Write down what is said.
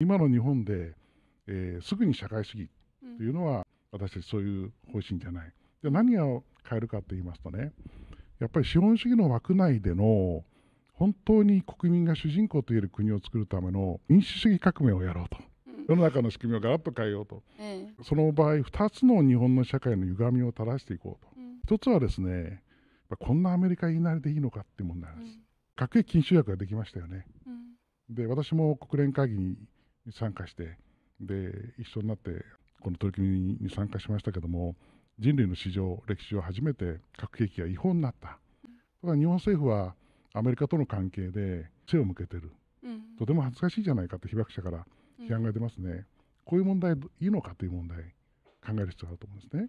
今の日本で、えー、すぐに社会主義というのは、私たちそういう方針じゃない。で何を変えるかと言いますとね、やっぱり資本主義の枠内での本当に国民が主人公といえる国を作るための民主主義革命をやろうと、世の中の仕組みをガラッと変えようと、ええ、その場合、2つの日本の社会の歪みを正していこうと、うん、1つはですね、こんなアメリカ言いなりでいいのかっていう問題です。うん、核兵禁止約ができましたよね。うん、で私も国連会議にに参加してで一緒になってこの取り組みに参加しましたけども人類の史上歴史上初めて核兵器が違法になった、うん、ただ日本政府はアメリカとの関係で背を向けてる、うん、とても恥ずかしいじゃないかと被爆者から批判が出ますね、うん、こういう問題いいのかという問題考える必要があると思うんですね